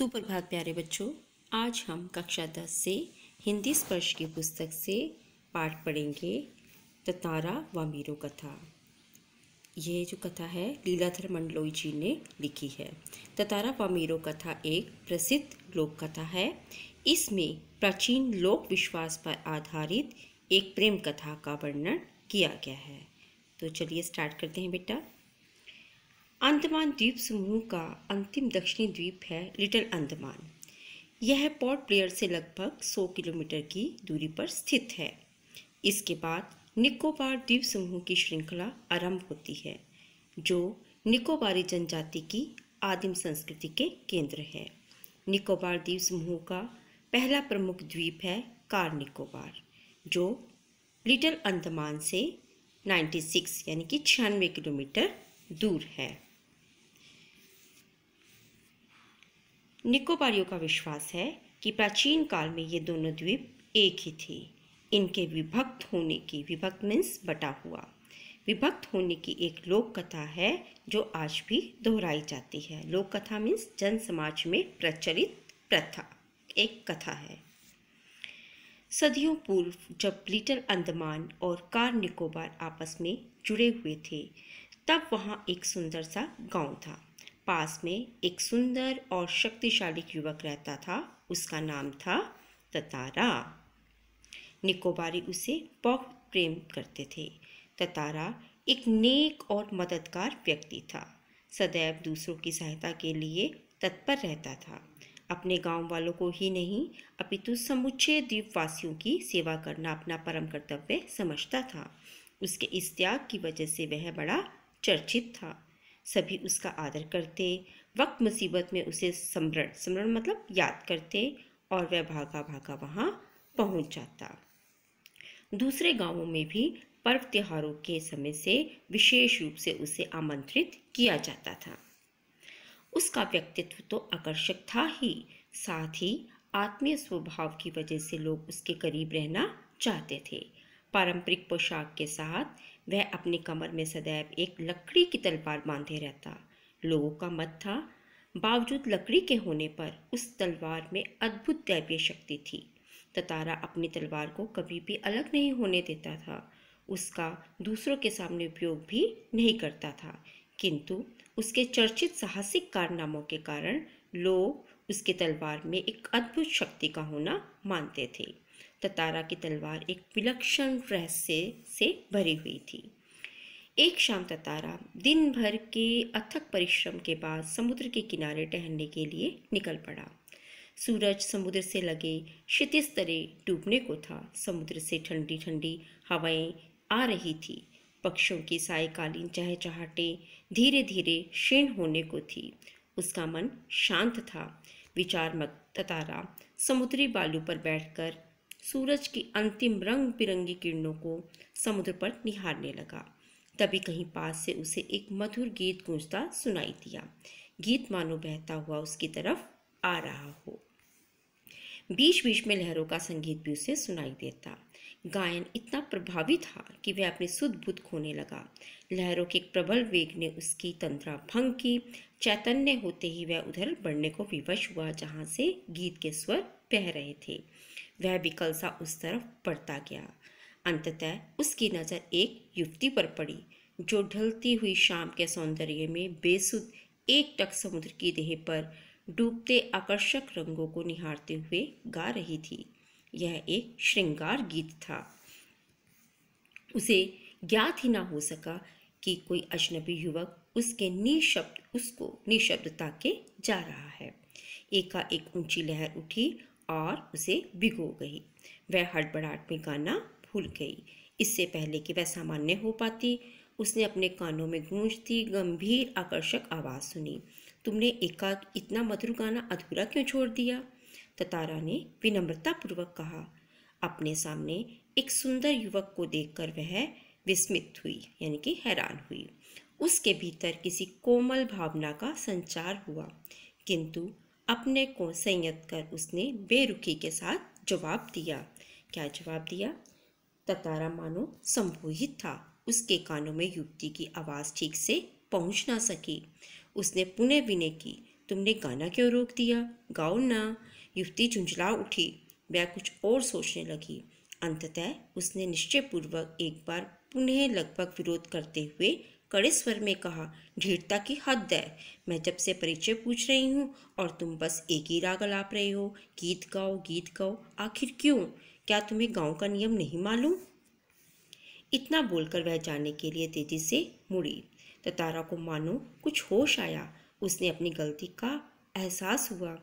सुप्रभात प्यारे बच्चों आज हम कक्षा दस से हिंदी स्पर्श की पुस्तक से पाठ पढ़ेंगे ततारा व मीरू कथा यह जो कथा है लीलाधर मंडलोई जी ने लिखी है ततारा व मीरू कथा एक प्रसिद्ध लोक कथा है इसमें प्राचीन लोक विश्वास पर आधारित एक प्रेम कथा का वर्णन किया गया है तो चलिए स्टार्ट करते हैं बेटा अंडमान द्वीप समूह का अंतिम दक्षिणी द्वीप है लिटिल अंडमान यह पोर्ट प्लेयर से लगभग 100 किलोमीटर की दूरी पर स्थित है इसके बाद निकोबार द्वीप समूह की श्रृंखला आरंभ होती है जो निकोबारी जनजाति की आदिम संस्कृति के केंद्र है निकोबार द्वीप समूह का पहला प्रमुख द्वीप है कार निकोबार जो लिटिल अंडमान से 96 यानी कि छियानवे किलोमीटर दूर है निकोबारियों का विश्वास है कि प्राचीन काल में ये दोनों द्वीप एक ही थे इनके विभक्त होने की विभक्त मीन्स बटा हुआ विभक्त होने की एक लोक कथा है जो आज भी दोहराई जाती है लोक कथा मीन्स जन समाज में प्रचलित प्रथा एक कथा है सदियों पूर्व जब लिटल अंदमान और कार निकोबार आपस में जुड़े हुए थे तब वहाँ एक सुंदर सा गांव था पास में एक सुंदर और शक्तिशाली युवक रहता था उसका नाम था ततारा निकोबारी उसे बहुत प्रेम करते थे ततारा एक नेक और मददगार व्यक्ति था सदैव दूसरों की सहायता के लिए तत्पर रहता था अपने गांव वालों को ही नहीं अपितु समुचे द्वीपवासियों की सेवा करना अपना परम कर्तव्य समझता था उसके इस त्याग की वजह से वह बड़ा चर्चित था सभी उसका आदर करते वक्त मुसीबत में उसे स्मरण स्मरण मतलब याद करते और वह भागा भागा वहाँ पहुँच जाता दूसरे गांवों में भी पर्व त्योहारों के समय से विशेष रूप से उसे आमंत्रित किया जाता था उसका व्यक्तित्व तो आकर्षक था ही साथ ही आत्मीय स्वभाव की वजह से लोग उसके करीब रहना चाहते थे पारंपरिक पोशाक के साथ वह अपने कमर में सदैव एक लकड़ी की तलवार बांधे रहता लोगों का मत था बावजूद लकड़ी के होने पर उस तलवार में अद्भुत दैवीय शक्ति थी ततारा अपनी तलवार को कभी भी अलग नहीं होने देता था उसका दूसरों के सामने उपयोग भी नहीं करता था किंतु उसके चर्चित साहसिक कारनामों के कारण लोग उसके तलवार में एक अद्भुत शक्ति का होना मानते थे ततारा की तलवार एक विलक्षण रहस्य से भरी हुई थी एक शाम ततारा दिन भर के अथक परिश्रम के बाद समुद्र के किनारे टहलने के लिए निकल पड़ा सूरज समुद्र से लगे क्षितिज तरे डूबने को था समुद्र से ठंडी ठंडी हवाएं आ रही थी पक्षियों की सायकालीन चहचहाटे धीरे धीरे क्षीण होने को थी उसका मन शांत था विचार मत ततारा समुद्री बालू पर बैठकर सूरज की अंतिम रंग बिरंगी किरणों को समुद्र पर निहारने लगा तभी कहीं पास से उसे एक मधुर गीत गूंजता सुनाई दिया गीत मानो बहता हुआ उसकी तरफ आ रहा हो बीच बीच में लहरों का संगीत भी उसे सुनाई देता गायन इतना प्रभावी था कि वह अपने सुध बुद्ध खोने लगा लहरों के एक प्रबल वेग ने उसकी तंत्रा भंग की चैतन्य होते ही वह उधर बढ़ने को विवश हुआ जहाँ से गीत के स्वर बह रहे थे वह बिकल सा उस तरफ बढ़ता गया अंततः उसकी नज़र एक युवती पर पड़ी जो ढलती हुई शाम के सौंदर्य में बेसुध एक टक समुद्र की देह पर डूबते आकर्षक रंगों को निहारते हुए गा रही थी यह एक श्रृंगार गीत था उसे ज्ञात ही ना हो सका कि कोई अजनबी युवक उसके निशब्द उसको निशब्दता के जा रहा है एकाएक ऊंची लहर उठी और उसे भिगो गई वह हड़बड़ाहट में गाना भूल गई इससे पहले कि वह सामान्य हो पाती उसने अपने कानों में गूंजती गंभीर आकर्षक आवाज़ सुनी तुमने एका इतना मधुर गाना अधूरा क्यों छोड़ दिया ततारा ने विनम्रतापूर्वक कहा अपने सामने एक सुंदर युवक को देखकर वह विस्मित हुई यानी कि हैरान हुई उसके भीतर किसी कोमल भावना का संचार हुआ किंतु अपने को संयत कर उसने बेरुखी के साथ जवाब दिया क्या जवाब दिया ततारा मानो संभोहित था उसके कानों में युवती की आवाज़ ठीक से पहुंच ना सकी उसने पुनः विनय की तुमने गाना क्यों रोक दिया गाओ ना युवती झुंझला उठी वह कुछ और सोचने लगी अंततः उसने निश्चयपूर्वक एक बार पुनः लगभग विरोध करते हुए कड़े स्वर में कहा ढीठता की हद है मैं जब से परिचय पूछ रही हूँ और तुम बस एक ही राग अलाप रहे हो गीत गाओ गीत गाओ आखिर क्यों क्या तुम्हें गाँव का नियम नहीं मालूम इतना बोलकर वह जाने के लिए तेजी से मुड़ी ततारा को मानो कुछ होश आया उसने अपनी गलती का एहसास हुआ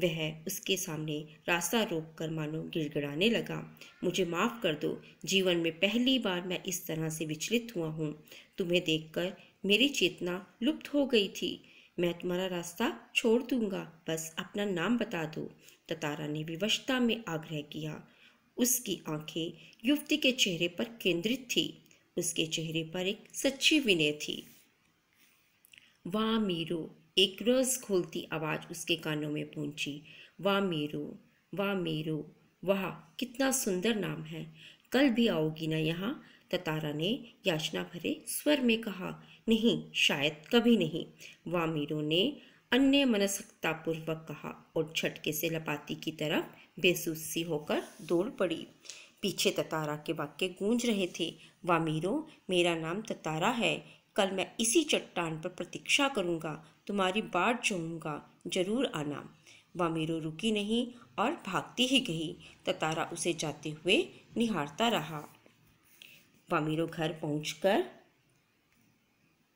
वह उसके सामने रास्ता रोक कर मानो गिड़गिड़ाने लगा मुझे माफ़ कर दो जीवन में पहली बार मैं इस तरह से विचलित हुआ हूँ तुम्हें देखकर मेरी चेतना लुप्त हो गई थी मैं तुम्हारा रास्ता छोड़ दूंगा बस अपना नाम बता दो ततारा ने विवशता में आग्रह किया उसकी आंखें युवती के चेहरे पर केंद्रित थी उसके चेहरे पर एक सच्ची विनय थी वाह मीरो एक रोज़ खोलती आवाज़ उसके कानों में पहुंची वाह मेरो वाह मेरो वाह कितना सुंदर नाम है कल भी आओगी ना यहाँ ततारा ने याचना भरे स्वर में कहा नहीं शायद कभी नहीं वाह मेरो ने अन्य मनसकतापूर्वक कहा और झटके से लपाती की तरफ बेसुसी होकर दौड़ पड़ी पीछे ततारा के वाक्य गूंज रहे थे वामीरो मेरा नाम ततारा है कल मैं इसी चट्टान पर प्रतीक्षा करूंगा तुम्हारी बाट जोड़ूंगा जरूर आना वामीरो रुकी नहीं और भागती ही गई ततारा उसे जाते हुए निहारता रहा वामीरो घर पहुंचकर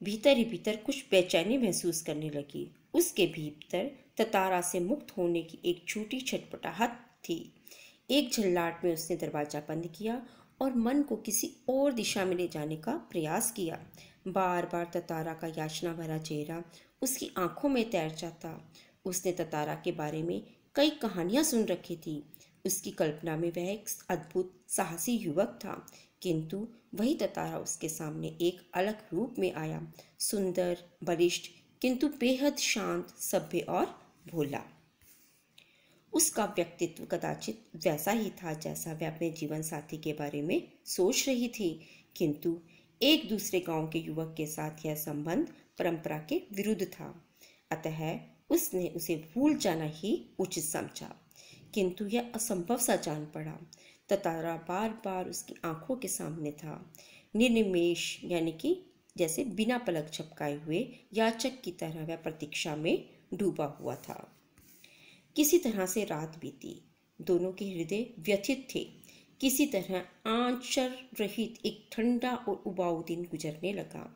भीतर ही भीतर कुछ बेचैनी महसूस करने लगी उसके भीतर ततारा से मुक्त होने की एक छोटी छटपटाहट थी एक झल्लाट में उसने दरवाज़ा बंद किया और मन को किसी और दिशा में ले जाने का प्रयास किया बार बार ततारा का याचना भरा चेहरा उसकी आंखों में तैर जाता उसने ततारा के बारे में कई कहानियां सुन रखी थी उसकी कल्पना में वह एक अद्भुत साहसी युवक था किंतु वही ततारा उसके सामने एक अलग रूप में आया सुंदर बलिष्ठ किंतु बेहद शांत सभ्य और भोला उसका व्यक्तित्व कदाचित वैसा ही था जैसा वह अपने जीवन साथी के बारे में सोच रही थी किंतु एक दूसरे गांव के युवक के साथ यह संबंध परंपरा के विरुद्ध था अतः उसने उसे भूल जाना ही उचित समझा किंतु यह असंभव सा जान पड़ा ततारा बार बार उसकी आंखों के सामने था निर्निमेश यानी कि जैसे बिना पलक छपकाए हुए याचक की तरह वह प्रतीक्षा में डूबा हुआ था किसी तरह से रात बीती दोनों के हृदय व्यथित थे किसी तरह आंचर रहित एक ठंडा और उबाऊ दिन गुजरने लगा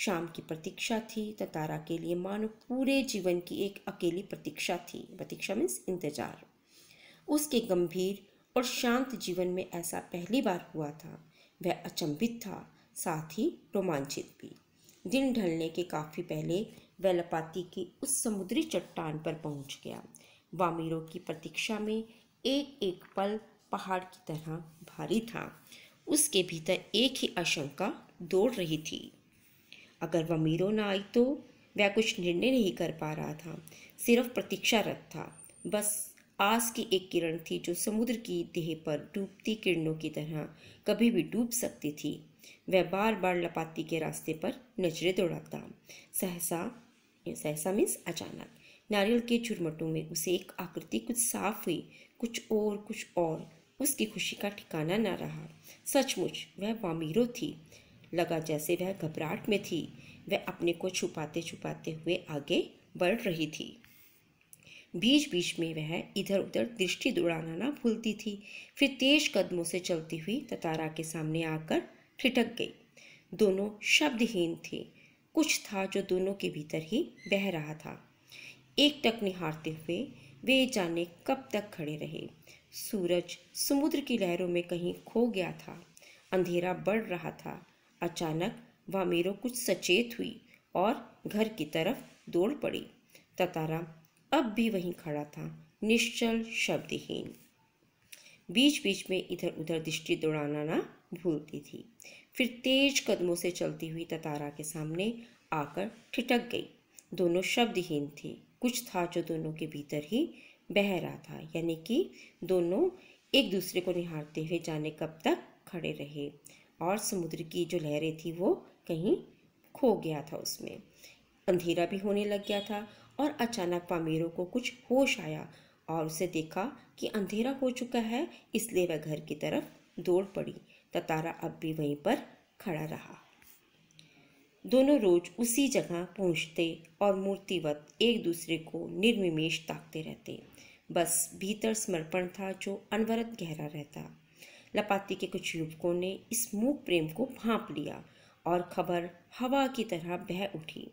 शाम की प्रतीक्षा थी ततारा तो के लिए मानो पूरे जीवन की एक अकेली प्रतीक्षा थी प्रतीक्षा मीन्स इंतजार उसके गंभीर और शांत जीवन में ऐसा पहली बार हुआ था वह अचंभित था साथ ही रोमांचित भी दिन ढलने के काफ़ी पहले वह लपाती की उस समुद्री चट्टान पर पहुंच गया वामिरों की प्रतीक्षा में एक एक पल पहाड़ की तरह भारी था उसके भीतर एक ही आशंका दौड़ रही थी अगर वह मीरो ना आई तो वह कुछ निर्णय नहीं कर पा रहा था सिर्फ प्रतीक्षारत था बस आस की एक किरण थी जो समुद्र की देह पर डूबती किरणों की तरह कभी भी डूब सकती थी वह बार बार लपाती के रास्ते पर नजरें दौड़ाता सहसा सहसा मीन्स अचानक नारियल के झुरमटों में उसे एक आकृति कुछ साफ हुई कुछ और कुछ और उसकी खुशी का ठिकाना न रहा सचमुच वह वामीरो थी लगा जैसे वह घबराहट में थी वह अपने को छुपाते छुपाते हुए आगे बढ़ रही थी बीच बीच में वह इधर उधर दृष्टि दौड़ाना ना भूलती थी फिर तेज कदमों से चलती हुई ततारा के सामने आकर ठिठक गई दोनों शब्दहीन थे कुछ था जो दोनों के भीतर ही बह रहा था एक टक निहारते हुए वे जाने कब तक खड़े रहे सूरज समुद्र की लहरों में कहीं खो गया था अंधेरा बढ़ रहा था अचानक मेरो कुछ सचेत हुई और घर की तरफ दौड़ पड़ी ततारा अब भी वहीं खड़ा था निश्चल शब्दहीन बीच बीच में इधर उधर दृष्टि दौड़ाना ना भूलती थी फिर तेज कदमों से चलती हुई ततारा के सामने आकर ठिटक गई दोनों शब्दहीन थे कुछ था जो दोनों के भीतर ही बह रहा था यानी कि दोनों एक दूसरे को निहारते हुए जाने कब तक खड़े रहे और समुद्र की जो लहरें थी वो कहीं खो गया था उसमें अंधेरा भी होने लग गया था और अचानक पामीरों को कुछ होश आया और उसे देखा कि अंधेरा हो चुका है इसलिए वह घर की तरफ दौड़ पड़ी ततारा अब भी वहीं पर खड़ा रहा दोनों रोज उसी जगह पहुंचते और मूर्तिवत एक दूसरे को निर्निमेश ताकते रहते बस भीतर समर्पण था जो अनवरत गहरा रहता लपाती के कुछ युवकों ने इस मूक प्रेम को भांप लिया और खबर हवा की तरह बह उठी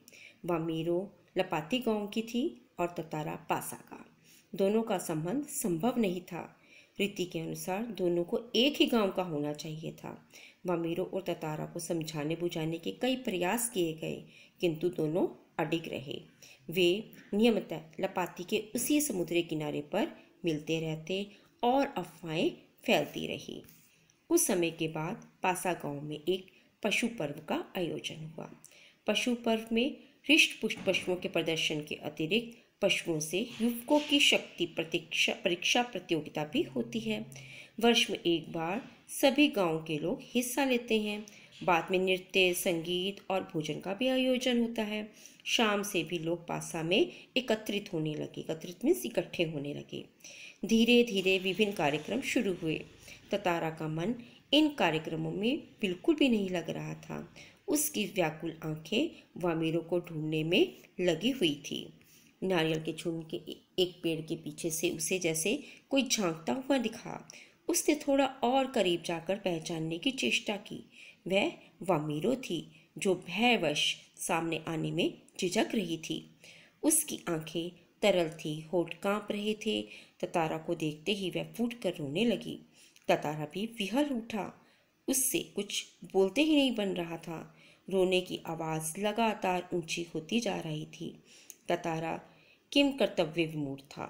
वामीरो लपाती गांव की थी और ततारा पासा का दोनों का संबंध संभव नहीं था रीति के अनुसार दोनों को एक ही गांव का होना चाहिए था वामीरो और ततारा को समझाने बुझाने के कई प्रयास किए गए किंतु दोनों अडिग रहे वे नियमतः लपाती के उसी समुद्र किनारे पर मिलते रहते और अफवाहें फैलती रही उस समय के बाद पासा गांव में एक पशु पर्व का आयोजन हुआ पशु पर्व में हृष्ट पुष्ट पशुओं के प्रदर्शन के अतिरिक्त पशुओं से युवकों की शक्ति प्रतीक्षा परीक्षा प्रतियोगिता भी होती है वर्ष में एक बार सभी गांव के लोग हिस्सा लेते हैं बाद में नृत्य संगीत और भोजन का भी आयोजन होता है शाम से भी लोग पासा में एकत्रित होने लगे एकत्रित मीन्स इकट्ठे होने लगे धीरे धीरे विभिन्न कार्यक्रम शुरू हुए ततारा का मन इन कार्यक्रमों में बिल्कुल भी नहीं लग रहा था उसकी व्याकुल आंखें वामीरों को ढूंढने में लगी हुई थी नारियल के झुंड के एक पेड़ के पीछे से उसे जैसे कोई झांकता हुआ दिखा उससे थोड़ा और करीब जाकर पहचानने की चेष्टा की वह वामीरो थी जो भयवश सामने आने में झिझक रही थी उसकी आंखें तरल थी होठ कांप रहे थे ततारा को देखते ही वह फूट कर रोने लगी ततारा भी विहल उठा उससे कुछ बोलते ही नहीं बन रहा था रोने की आवाज़ लगातार ऊंची होती जा रही थी ततारा किम कर्तव्य विमूर था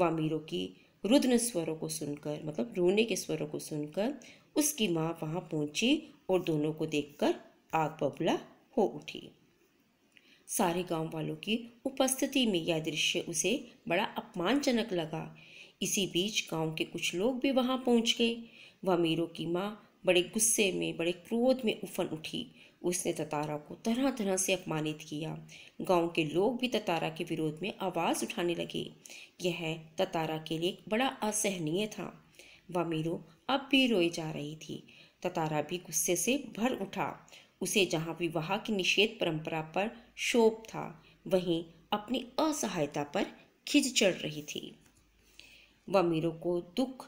वामीरों की रुद्र स्वरों को सुनकर मतलब रोने के स्वरों को सुनकर उसकी माँ वहाँ पहुँची और दोनों को देखकर आग बबला हो उठी सारे गांव वालों की उपस्थिति में यह दृश्य उसे बड़ा अपमानजनक लगा इसी बीच गांव के कुछ लोग भी वहाँ पहुंच गए वह मीरों की माँ बड़े गुस्से में बड़े क्रोध में उफन उठी उसने ततारा को तरह तरह से अपमानित किया गांव के लोग भी ततारा के विरोध में आवाज़ उठाने लगे यह ततारा के लिए बड़ा असहनीय था व अब भी रोई जा रही थी ततारा भी गुस्से से भर उठा उसे जहाँ विवाह की निषेध परंपरा पर शोभ था वहीं अपनी असहायता पर खिंच चढ़ रही थी व को दुख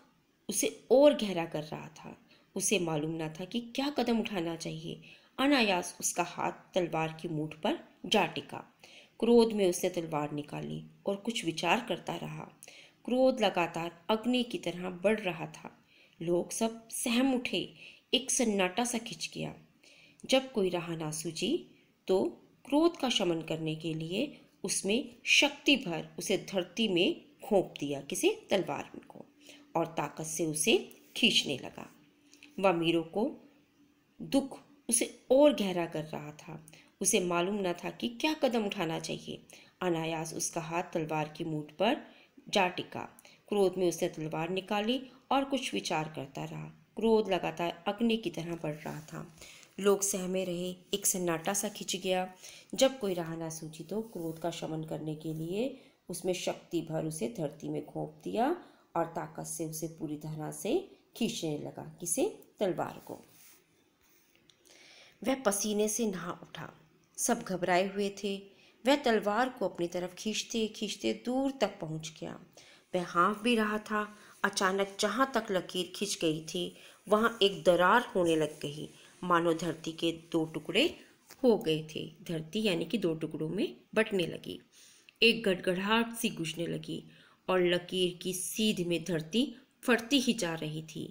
उसे और गहरा कर रहा था उसे मालूम ना था कि क्या कदम उठाना चाहिए अनायास उसका हाथ तलवार की मूठ पर जा टिका क्रोध में उसने तलवार निकाली और कुछ विचार करता रहा क्रोध लगातार अग्नि की तरह बढ़ रहा था लोग सब सहम उठे एक सन्नाटा सा खिंच गया जब कोई रहा ना सूझी तो क्रोध का शमन करने के लिए उसमें शक्ति भर उसे धरती में खोप दिया किसी तलवार को और ताकत से उसे खींचने लगा वह मीरों को दुख उसे और गहरा कर रहा था उसे मालूम न था कि क्या कदम उठाना चाहिए अनायास उसका हाथ तलवार की मूठ पर जा टिका क्रोध में उसने तलवार निकाली और कुछ विचार करता रहा क्रोध लगातार अग्नि की तरह बढ़ रहा था लोग सहमे रहे एक सन्नाटा सा खिंच गया जब कोई राह ना सूझी तो क्रोध का शमन करने के लिए उसमें शक्ति भर उसे धरती में घोंप दिया और ताकत से उसे पूरी तरह से खींचने लगा किसे तलवार को वह पसीने से नहा उठा सब घबराए हुए थे वह तलवार को अपनी तरफ खींचते खींचते दूर तक पहुंच गया वह हाँफ भी रहा था अचानक जहाँ तक लकीर खींच गई थी वहाँ एक दरार होने लग गई मानो धरती के दो टुकड़े हो गए थे धरती यानी कि दो टुकड़ों में बटने लगी एक गड़गड़ाहट सी गुजने लगी और लकीर की सीध में धरती फटती ही जा रही थी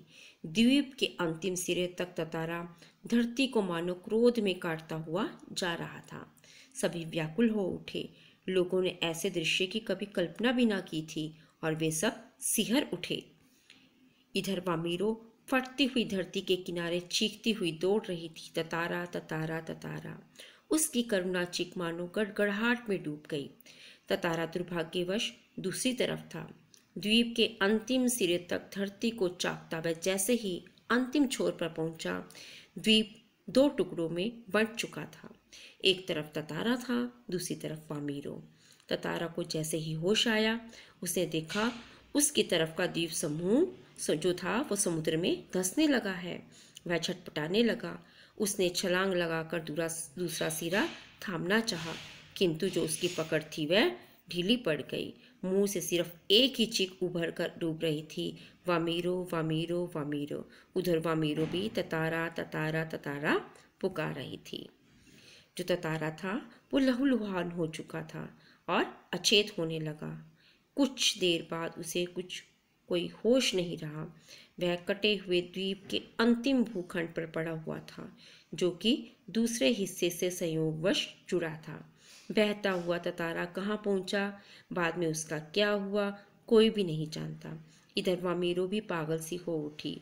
द्वीप के अंतिम सिरे तक ततारा धरती को मानो क्रोध में काटता हुआ जा रहा था सभी व्याकुल हो उठे लोगों ने ऐसे दृश्य की कभी कल्पना भी ना की थी और वे सब सिहर उठे इधर वामीरो फटती हुई धरती के किनारे चीखती हुई दौड़ रही थी ततारा ततारा ततारा उसकी करुणा चीख मानो गड़गड़ाहट में डूब गई ततारा दुर्भाग्यवश दूसरी तरफ था द्वीप के अंतिम सिरे तक धरती को चाकता वह जैसे ही अंतिम छोर पर पहुंचा द्वीप दो टुकड़ों में बंट चुका था एक तरफ ततारा था दूसरी तरफ वामीरो ततारा को जैसे ही होश आया उसने देखा उसकी तरफ का द्वीप समूह जो था वो समुद्र में धंसने लगा है वह छटपटाने लगा उसने छलांग लगाकर दूसरा दूसरा सिरा थामना चाहा किंतु जो उसकी पकड़ थी वह ढीली पड़ गई मुंह से सिर्फ एक ही चीख उभर कर डूब रही थी वामीरो वामीरो वामीरो उधर वामीरो भी ततारा ततारा ततारा पुकार रही थी जो ततारा था वो लहूलुहान हो चुका था और अचेत होने लगा कुछ देर बाद उसे कुछ कोई होश नहीं रहा वह कटे हुए द्वीप के अंतिम भूखंड पर पड़ा हुआ था जो कि दूसरे हिस्से से संयोगवश जुड़ा था बहता हुआ ततारा कहाँ पहुँचा बाद में उसका क्या हुआ कोई भी नहीं जानता इधर वामीरो भी पागल सी हो उठी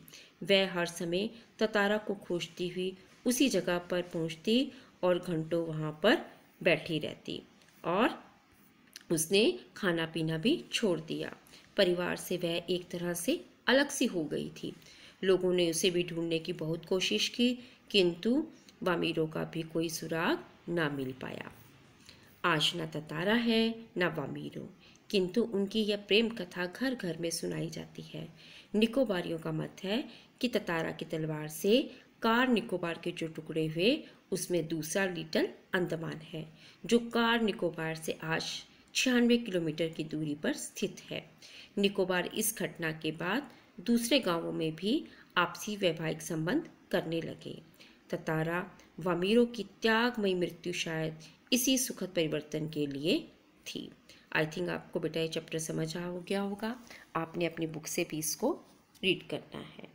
वह हर समय ततारा को खोजती हुई उसी जगह पर पहुँचती और घंटों वहाँ पर बैठी रहती और उसने खाना पीना भी छोड़ दिया परिवार से वह एक तरह से अलग सी हो गई थी लोगों ने उसे भी ढूंढने की बहुत कोशिश की किंतु वामीरों का भी कोई सुराग ना मिल पाया आज न ततारा है न वामीरों किंतु उनकी यह प्रेम कथा घर घर में सुनाई जाती है निकोबारियों का मत है कि ततारा की तलवार से कार निकोबार के जो टुकड़े हुए उसमें दूसरा लिटल अंदमान है जो कार निकोबार से आज छियानवे किलोमीटर की दूरी पर स्थित है निकोबार इस घटना के बाद दूसरे गांवों में भी आपसी वैवाहिक संबंध करने लगे ततारा वामीरों की त्यागमयी मृत्यु शायद इसी सुखद परिवर्तन के लिए थी आई थिंक आपको बेटा ये चैप्टर समझ आ हो गया होगा आपने अपनी बुक से भी इसको रीड करना है